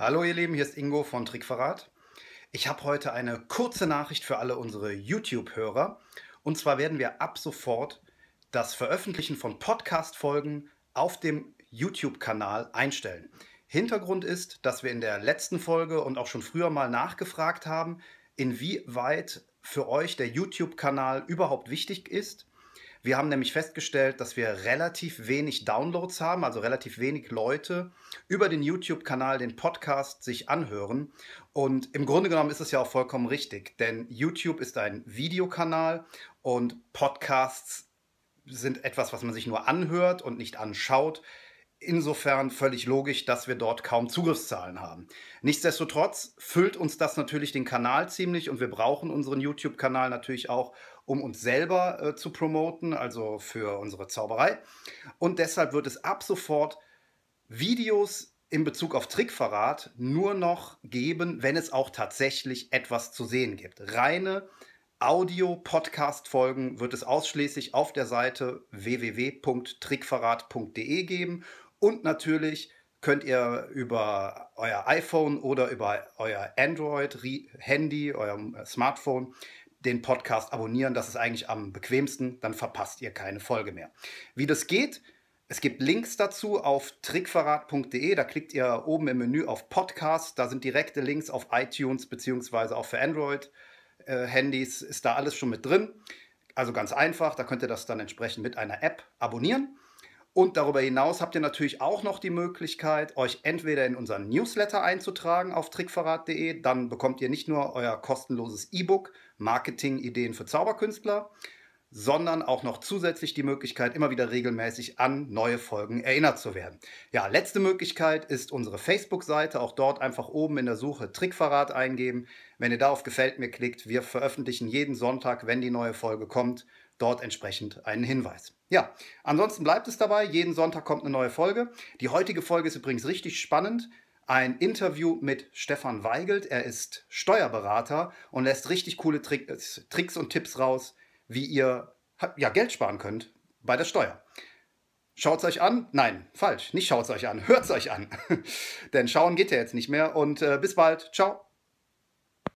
Hallo ihr Lieben, hier ist Ingo von Trickverrat. Ich habe heute eine kurze Nachricht für alle unsere YouTube-Hörer. Und zwar werden wir ab sofort das Veröffentlichen von Podcast-Folgen auf dem YouTube-Kanal einstellen. Hintergrund ist, dass wir in der letzten Folge und auch schon früher mal nachgefragt haben, inwieweit für euch der YouTube-Kanal überhaupt wichtig ist wir haben nämlich festgestellt, dass wir relativ wenig Downloads haben, also relativ wenig Leute über den YouTube-Kanal den Podcast sich anhören. Und im Grunde genommen ist es ja auch vollkommen richtig, denn YouTube ist ein Videokanal und Podcasts sind etwas, was man sich nur anhört und nicht anschaut insofern völlig logisch, dass wir dort kaum Zugriffszahlen haben. Nichtsdestotrotz füllt uns das natürlich den Kanal ziemlich und wir brauchen unseren YouTube-Kanal natürlich auch, um uns selber äh, zu promoten, also für unsere Zauberei. Und deshalb wird es ab sofort Videos in Bezug auf Trickverrat nur noch geben, wenn es auch tatsächlich etwas zu sehen gibt. Reine Audio-Podcast-Folgen wird es ausschließlich auf der Seite www.trickverrat.de geben und natürlich könnt ihr über euer iPhone oder über euer Android-Handy, euer äh, Smartphone den Podcast abonnieren. Das ist eigentlich am bequemsten. Dann verpasst ihr keine Folge mehr. Wie das geht, es gibt Links dazu auf trickverrat.de. Da klickt ihr oben im Menü auf Podcast. Da sind direkte Links auf iTunes beziehungsweise auch für Android-Handys. Äh, ist da alles schon mit drin. Also ganz einfach. Da könnt ihr das dann entsprechend mit einer App abonnieren. Und darüber hinaus habt ihr natürlich auch noch die Möglichkeit, euch entweder in unseren Newsletter einzutragen auf trickverrat.de, dann bekommt ihr nicht nur euer kostenloses E-Book Marketing Ideen für Zauberkünstler, sondern auch noch zusätzlich die Möglichkeit, immer wieder regelmäßig an neue Folgen erinnert zu werden. Ja, letzte Möglichkeit ist unsere Facebook-Seite. Auch dort einfach oben in der Suche Trickverrat eingeben. Wenn ihr da auf Gefällt mir klickt, wir veröffentlichen jeden Sonntag, wenn die neue Folge kommt, dort entsprechend einen Hinweis. Ja, ansonsten bleibt es dabei. Jeden Sonntag kommt eine neue Folge. Die heutige Folge ist übrigens richtig spannend ein Interview mit Stefan Weigelt. Er ist Steuerberater und lässt richtig coole Tricks und Tipps raus, wie ihr ja, Geld sparen könnt bei der Steuer. Schaut es euch an? Nein, falsch. Nicht schaut es euch an. Hört es euch an. Denn schauen geht ja jetzt nicht mehr. Und äh, bis bald. Ciao.